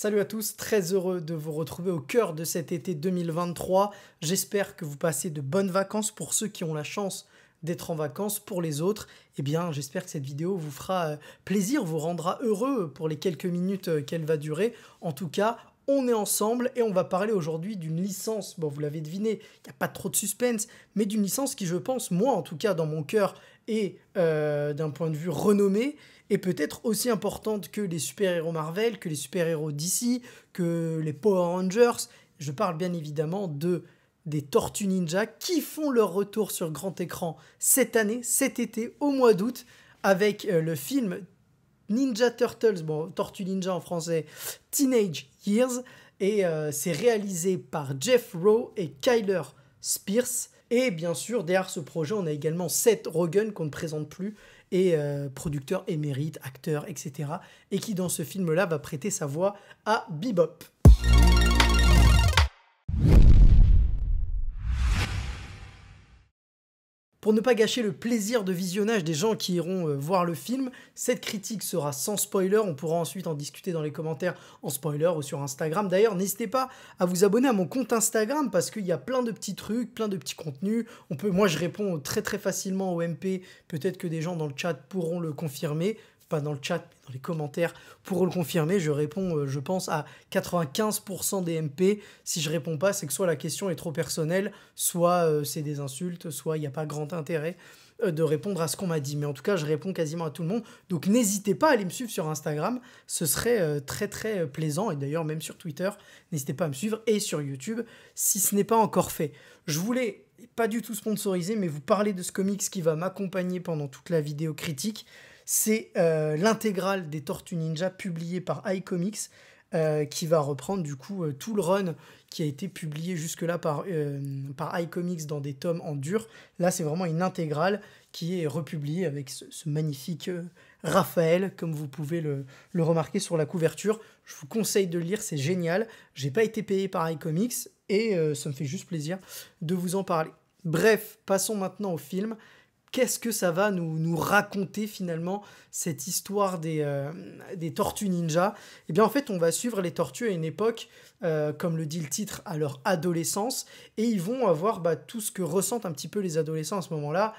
Salut à tous, très heureux de vous retrouver au cœur de cet été 2023. J'espère que vous passez de bonnes vacances pour ceux qui ont la chance d'être en vacances pour les autres. Eh bien, j'espère que cette vidéo vous fera euh, plaisir, vous rendra heureux pour les quelques minutes euh, qu'elle va durer. En tout cas, on est ensemble et on va parler aujourd'hui d'une licence, bon vous l'avez deviné, il n'y a pas trop de suspense, mais d'une licence qui je pense, moi en tout cas dans mon cœur, est euh, d'un point de vue renommé est peut-être aussi importante que les super-héros Marvel, que les super-héros DC, que les Power Rangers. Je parle bien évidemment de des Tortues Ninja qui font leur retour sur grand écran cette année, cet été, au mois d'août, avec euh, le film Ninja Turtles, bon, Tortue Ninja en français, Teenage Years, et euh, c'est réalisé par Jeff Rowe et Kyler Spears. Et bien sûr, derrière ce projet, on a également Seth Rogen qu'on ne présente plus, et euh, producteur émérite, acteur, etc. Et qui dans ce film-là va prêter sa voix à Bebop. Pour ne pas gâcher le plaisir de visionnage des gens qui iront euh, voir le film, cette critique sera sans spoiler, on pourra ensuite en discuter dans les commentaires en spoiler ou sur Instagram. D'ailleurs, n'hésitez pas à vous abonner à mon compte Instagram parce qu'il y a plein de petits trucs, plein de petits contenus. On peut, moi, je réponds très très facilement au MP, peut-être que des gens dans le chat pourront le confirmer pas dans le chat, mais dans les commentaires, pour le confirmer. Je réponds, euh, je pense, à 95% des MP. Si je réponds pas, c'est que soit la question est trop personnelle, soit euh, c'est des insultes, soit il n'y a pas grand intérêt euh, de répondre à ce qu'on m'a dit. Mais en tout cas, je réponds quasiment à tout le monde. Donc n'hésitez pas à aller me suivre sur Instagram. Ce serait très très plaisant. Et d'ailleurs, même sur Twitter, n'hésitez pas à me suivre. Et sur YouTube, si ce n'est pas encore fait. Je voulais pas du tout sponsoriser, mais vous parler de ce comics qui va m'accompagner pendant toute la vidéo critique c'est euh, l'intégrale des Tortues Ninja publiée par iComics. Euh, qui va reprendre du coup euh, tout le run qui a été publié jusque-là par, iComics dans des tomes en dur. Là, c'est vraiment une intégrale qui est republiée avec ce, magnifique Raphaël, comme vous pouvez le, remarquer sur la couverture. Je vous conseille de le lire, c'est génial. J'ai pas été payé par iComics et ça me fait juste plaisir de vous en parler. Bref, passons maintenant au film qu'est-ce que ça va nous, raconter finalement cette histoire des, euh, des tortues ninja Eh bien en fait on va suivre les tortues à une époque, euh, comme le dit le titre, à leur adolescence, et ils vont avoir bah, tout ce que ressentent un petit peu les adolescents à ce moment-là,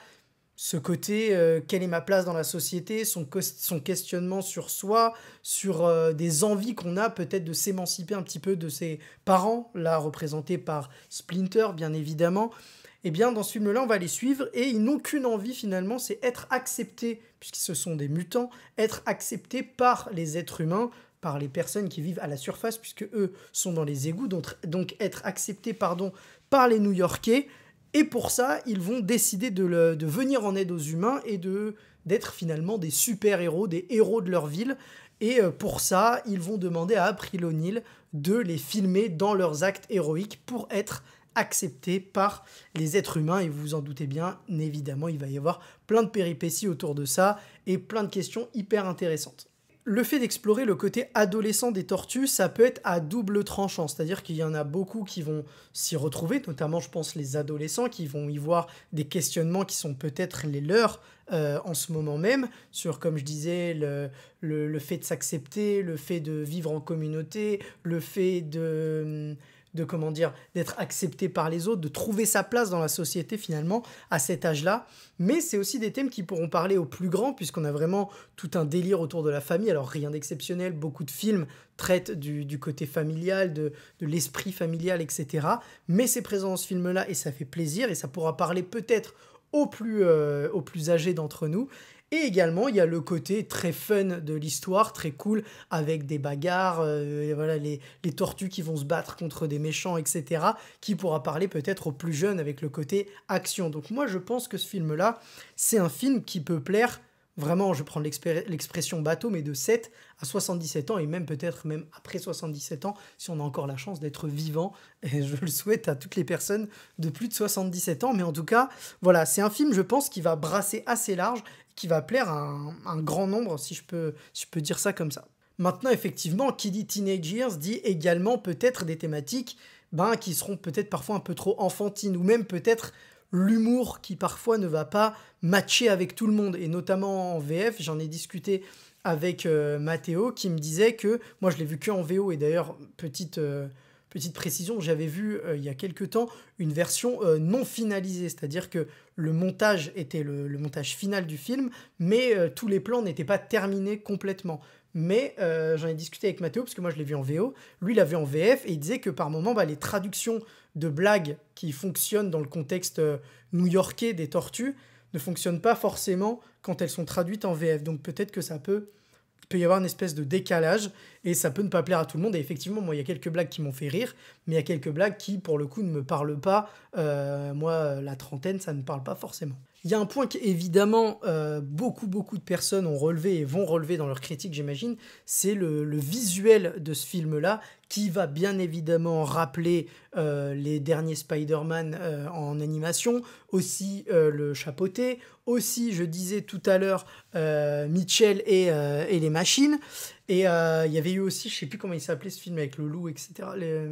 ce côté euh, quelle est ma place dans la société, son, questionnement sur soi, sur euh, des envies qu'on a peut-être de s'émanciper un petit peu de ses parents, là représentés par Splinter bien évidemment. et eh bien, dans ce film-là, on va les suivre et ils n'ont qu'une envie finalement, c'est être acceptés, puisque ce sont des mutants, être acceptés par les êtres humains, par les personnes qui vivent à la surface, puisque eux sont dans les égouts, donc, être acceptés pardon, par les New-Yorkais et pour ça, ils vont décider de, venir en aide aux humains et de d'être finalement des super-héros, des héros de leur ville. Et euh, pour ça, ils vont demander à April O'Neill de les filmer dans leurs actes héroïques pour être acceptés par les êtres humains. Et vous vous en doutez bien, évidemment, il va y avoir plein de péripéties autour de ça et plein de questions hyper intéressantes le fait d'explorer le côté adolescent des tortues, ça peut être à double tranchant, c'est-à-dire qu'il y en a beaucoup qui vont s'y retrouver, notamment je pense les adolescents qui vont y voir des questionnements qui sont peut-être les leurs euh, en ce moment même, sur comme je disais le, fait de s'accepter, le fait de vivre en communauté, le fait de... Hum, de comment dire, d'être accepté par les autres, de trouver sa place dans la société finalement à cet âge-là. Mais c'est aussi des thèmes qui pourront parler aux plus grands puisqu'on a vraiment tout un délire autour de la famille. Alors rien d'exceptionnel, beaucoup de films traitent du, côté familial, de, l'esprit familial, etc. Mais c'est présent dans ce film-là et ça fait plaisir et ça pourra parler peut-être aux plus, euh, aux plus âgés d'entre nous. Et également, il y a le côté très fun de l'histoire, très cool, avec des bagarres, euh, voilà, les, les, tortues qui vont se battre contre des méchants, etc., qui pourra parler peut-être aux plus jeunes avec le côté action. Donc moi, je pense que ce film-là, c'est un film qui peut plaire vraiment, je prends l'expression bateau, mais de 7 à 77 ans, et même peut-être même après 77 ans, si on a encore la chance d'être vivant, et je le souhaite à toutes les personnes de plus de 77 ans, mais en tout cas, voilà, c'est un film, je pense, qui va brasser assez large, qui va plaire à un, grand nombre, si je, peux, si je peux dire ça comme ça. Maintenant, effectivement, qui dit teenage dit également peut-être des thématiques ben, qui seront peut-être parfois un peu trop enfantines, ou même peut-être l'humour qui parfois ne va pas matcher avec tout le monde, et notamment en VF, j'en ai discuté avec euh, Matteo Mathéo qui me disait que, moi je l'ai vu que en VO, et d'ailleurs, petite... Euh, Petite précision, j'avais vu euh, il y a quelques temps une version euh, non finalisée, c'est-à-dire que le montage était le, montage final du film, mais euh, tous les plans n'étaient pas terminés complètement. Mais j'en ai discuté avec Mathéo, parce que moi je l'ai vu en VO, lui l'avait en VF, et il disait que par moment, bah, les traductions de blagues qui fonctionnent dans le contexte new-yorkais des tortues ne fonctionnent pas forcément quand elles sont traduites en VF. Donc peut-être que ça peut il peut y avoir une espèce de décalage et ça peut ne pas plaire à tout le monde. Et effectivement, moi, il y a quelques blagues qui m'ont fait rire, mais il y a quelques blagues qui, pour le coup, ne me parlent pas. Euh, moi, la trentaine, ça ne parle pas forcément. Il y a un point qu'évidemment euh, beaucoup, beaucoup de personnes ont relevé et vont relever dans leur critique, j'imagine, c'est le, visuel de ce film-là qui va bien évidemment rappeler euh, les derniers Spider-Man euh, en animation, aussi le chapeauté, aussi, je disais tout à l'heure, Mitchell et, les machines. Et il y avait eu aussi, je sais plus comment il s'appelait ce film avec le loup, etc. Les,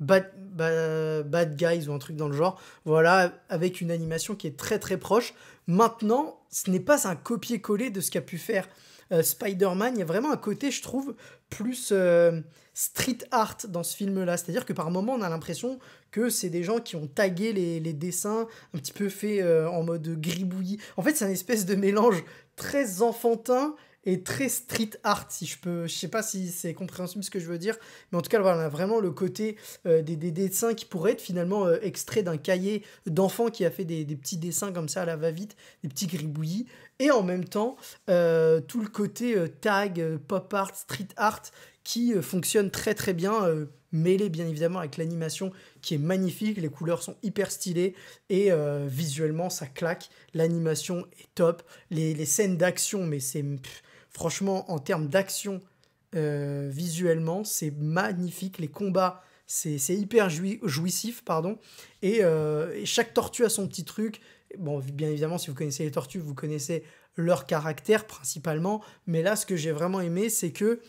Bad, Guys ou un truc dans le genre. Voilà, avec une animation qui est très très proche. Maintenant, ce n'est pas un copier-coller de ce qu'a pu faire euh, Spider-Man. Il y a vraiment un côté, je trouve, plus euh, street art dans ce film-là. C'est-à-dire que par moments, on a l'impression que c'est des gens qui ont tagué les, dessins, un petit peu fait euh, en mode gribouillis. En fait, c'est un espèce de mélange très enfantin et très street art, si je peux. Je sais pas si c'est compréhensible ce que je veux dire, mais en tout cas, voilà, on a vraiment le côté euh, des, dessins qui pourraient être finalement euh, extraits d'un cahier d'enfant qui a fait des, petits dessins comme ça à la va-vite, des petits gribouillis, et en même temps, euh, tout le côté tag, pop art, street art qui fonctionne très très bien, mêlé bien évidemment avec l'animation qui est magnifique, les couleurs sont hyper stylées et visuellement ça claque, l'animation est top, les scènes d'action, mais c'est Franchement, en termes d'action, euh, visuellement, c'est magnifique. Les combats, c'est hyper jouissif, pardon. Euh, et, chaque tortue a son petit truc. Bon, bien évidemment, si vous connaissez les tortues, vous connaissez leur caractère principalement. Mais là, ce que j'ai vraiment aimé, c'est que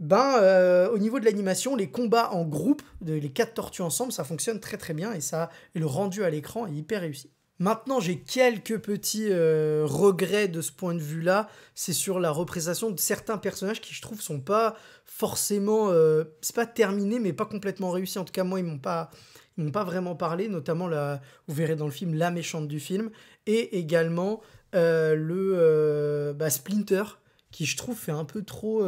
ben, euh, au niveau de l'animation, les combats en groupe, les quatre tortues ensemble, ça fonctionne très très bien et ça, et le rendu à l'écran est hyper réussi. Maintenant, j'ai quelques petits euh, regrets de ce point de vue-là. C'est sur la représentation de certains personnages qui, je trouve, sont pas forcément. Euh, c'est pas terminé, mais pas complètement réussi. En tout cas, moi, ils m'ont pas. Ils m'ont pas vraiment parlé, notamment la, vous verrez dans le film la méchante du film, et également euh, le bah, Splinter, qui je trouve fait un peu trop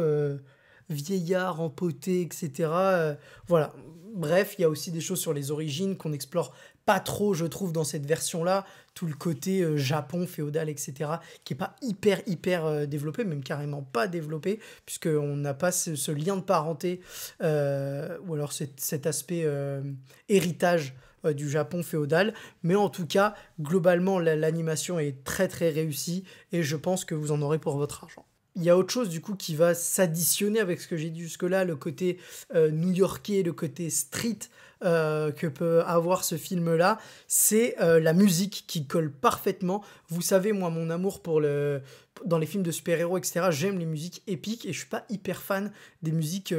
vieillard, empoté, etc. Euh, voilà. Bref, il y a aussi des choses sur les origines qu'on explore pas trop, je trouve, dans cette version-là. Tout le côté euh, Japon, féodal, etc., qui est pas hyper, hyper euh, développé, même carrément pas développé, puisqu'on n'a pas ce, ce, lien de parenté, ou alors cet aspect héritage du Japon féodal. Mais en tout cas, globalement, l'animation est très très réussie et je pense que vous en aurez pour votre argent il y a autre chose du coup qui va s'additionner avec ce que j'ai dit jusque-là, le côté euh, new-yorkais, le côté street euh, que peut avoir ce film-là, c'est euh, la musique qui colle parfaitement. Vous savez, moi, mon amour pour le dans les films de super-héros, etc., j'aime les musiques épiques et je suis pas hyper fan des musiques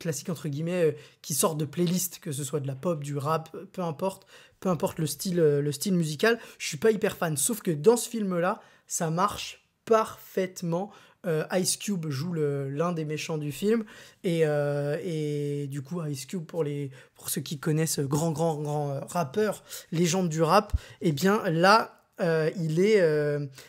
classiques, entre guillemets, qui sortent de playlists, que ce soit de la pop, du rap, peu importe, peu importe le style, le style musical, je suis pas hyper fan. Sauf que dans ce film-là, ça marche parfaitement. Euh, Ice Cube joue l'un des méchants du film et, euh, et, du coup Ice Cube pour les pour ceux qui connaissent euh, grand grand grand rappeur légende du rap et eh bien là il est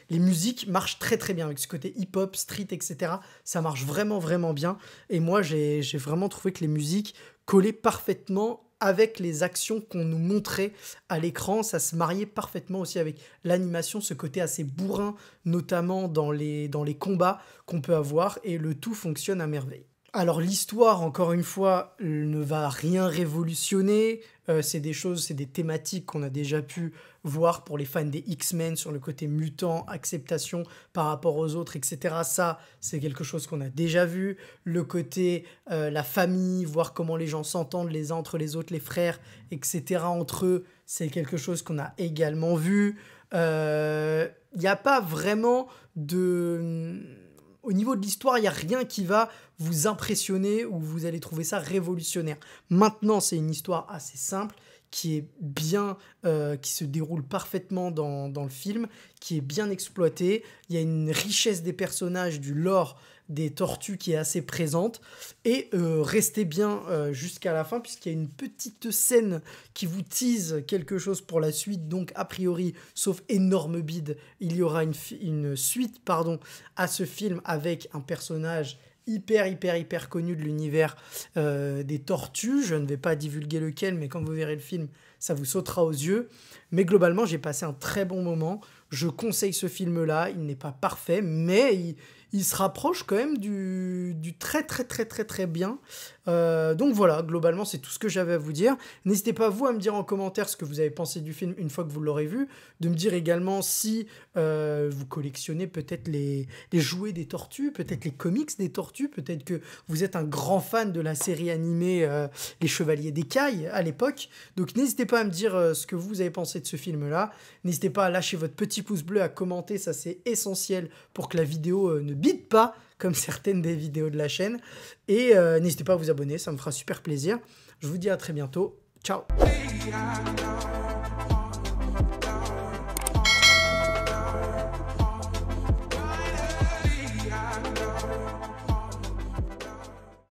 les musiques marchent très très bien avec ce côté hip hop street etc ça marche vraiment vraiment bien et moi j'ai vraiment trouvé que les musiques collaient parfaitement avec les actions qu'on nous montrait à l'écran. Ça se mariait parfaitement aussi avec l'animation, ce côté assez bourrin, notamment dans les, dans les combats qu'on peut avoir, et le tout fonctionne à merveille. Alors l'histoire, encore une fois, ne va rien révolutionner. Euh, c'est des choses, c'est des thématiques qu'on a déjà pu voir pour les fans des X-Men sur le côté mutant, acceptation par rapport aux autres, etc. Ça, c'est quelque chose qu'on a déjà vu. Le côté euh, la famille, voir comment les gens s'entendent les uns entre les autres, les frères, etc. entre eux, c'est quelque chose qu'on a également vu. Il euh, n'y a pas vraiment de au niveau de l'histoire, il n'y a rien qui va vous impressionner ou vous allez trouver ça révolutionnaire. Maintenant, c'est une histoire assez simple qui est bien, euh, qui se déroule parfaitement dans, dans, le film, qui est bien exploitée. Il y a une richesse des personnages, du lore des tortues qui est assez présente. Et euh, restez bien euh, jusqu'à la fin, puisqu'il y a une petite scène qui vous tease quelque chose pour la suite. Donc, a priori, sauf énorme bide, il y aura une, suite pardon, à ce film avec un personnage hyper hyper hyper connu de l'univers euh, des tortues. Je ne vais pas divulguer lequel, mais quand vous verrez le film, ça vous sautera aux yeux. Mais globalement, j'ai passé un très bon moment. Je conseille ce film-là. Il n'est pas parfait, mais il, il se rapproche quand même du, très très très très très bien. Euh, donc voilà, globalement c'est tout ce que j'avais à vous dire. N'hésitez pas vous à me dire en commentaire ce que vous avez pensé du film une fois que vous l'aurez vu, de me dire également si euh, vous collectionnez peut-être les, jouets des tortues, peut-être les comics des tortues, peut-être que vous êtes un grand fan de la série animée euh, Les Chevaliers d'écailles à l'époque. Donc n'hésitez pas à me dire ce que vous avez pensé de ce film-là. N'hésitez pas à lâcher votre petit pouce bleu, à commenter, ça c'est essentiel pour que la vidéo ne bite pas comme certaines des vidéos de la chaîne. Et euh, n'hésitez pas à vous abonner, ça me fera super plaisir. Je vous dis à très bientôt. Ciao